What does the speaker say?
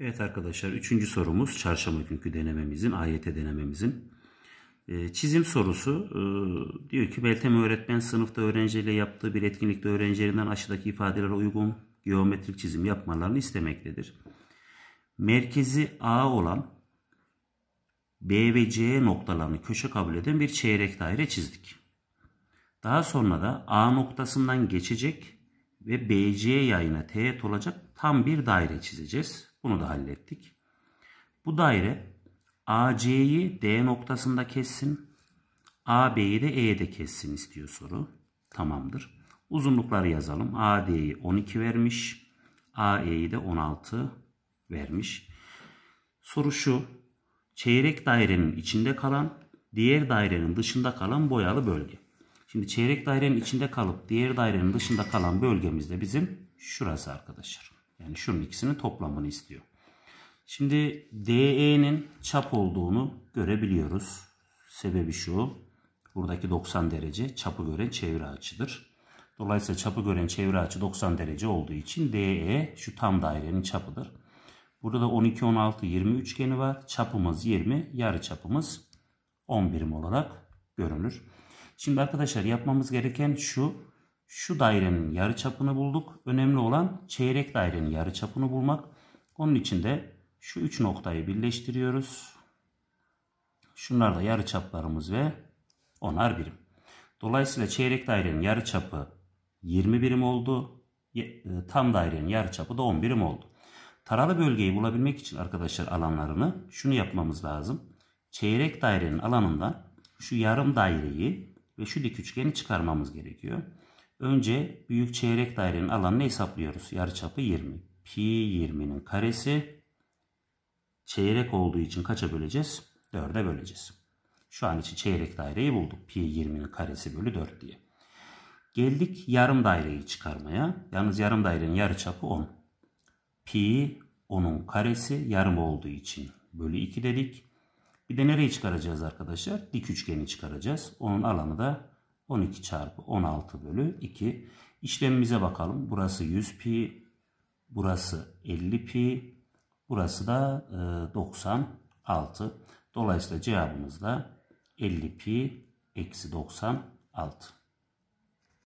Evet arkadaşlar üçüncü sorumuz çarşamba günkü denememizin, AYT denememizin. Ee, çizim sorusu e, diyor ki Beltem öğretmen sınıfta öğrenciyle yaptığı bir etkinlikte öğrencilerinden aşağıdaki ifadelere uygun geometrik çizim yapmalarını istemektedir. Merkezi A olan B ve C noktalarını köşe kabul eden bir çeyrek daire çizdik. Daha sonra da A noktasından geçecek ve BC yayına teğet olacak tam bir daire çizeceğiz. Bunu da hallettik. Bu daire AC'yi D noktasında kessin. AB'yi de E'de kessin istiyor soru. Tamamdır. Uzunlukları yazalım. AD'yi 12 vermiş. AE'yi de 16 vermiş. Soru şu. Çeyrek dairenin içinde kalan, diğer dairenin dışında kalan boyalı bölge. Şimdi çeyrek dairenin içinde kalıp diğer dairenin dışında kalan bölgemizde bizim şurası arkadaşlar. Yani şunun ikisinin toplamını istiyor. Şimdi DE'nin çap olduğunu görebiliyoruz. Sebebi şu. Buradaki 90 derece çapı gören çevre açıdır. Dolayısıyla çapı gören çevre açı 90 derece olduğu için DE şu tam dairenin çapıdır. Burada 12, 16, 20 üçgeni var. Çapımız 20, yarı çapımız 11 olarak görünür. Şimdi arkadaşlar yapmamız gereken şu şu dairenin yarı çapını bulduk. Önemli olan çeyrek dairenin yarı çapını bulmak. Onun için de şu üç noktayı birleştiriyoruz. Şunlar da yarı çaplarımız ve onar birim. Dolayısıyla çeyrek dairenin yarı çapı 20 birim oldu. E, tam dairenin yarı çapı da 10 birim oldu. Taralı bölgeyi bulabilmek için arkadaşlar alanlarını şunu yapmamız lazım. Çeyrek dairenin alanından şu yarım daireyi ve şu dik üçgeni çıkarmamız gerekiyor. Önce büyük çeyrek dairenin alanını hesaplıyoruz. Yarıçapı 20. Pi 20'nin karesi çeyrek olduğu için kaça böleceğiz? 4'e böleceğiz. Şu an için çeyrek daireyi bulduk. Pi 20'nin karesi bölü 4 diye. Geldik yarım daireyi çıkarmaya. Yalnız yarım dairenin yarıçapı 10. Pi 10'un karesi yarım olduğu için bölü 2 dedik. Bir de nereyi çıkaracağız arkadaşlar? Dik üçgeni çıkaracağız. Onun alanı da 12 çarpı 16 bölü 2. İşlemimize bakalım. Burası 100 pi, burası 50 pi, burası da 96. E, Dolayısıyla cevabımız da 50 pi eksi 96.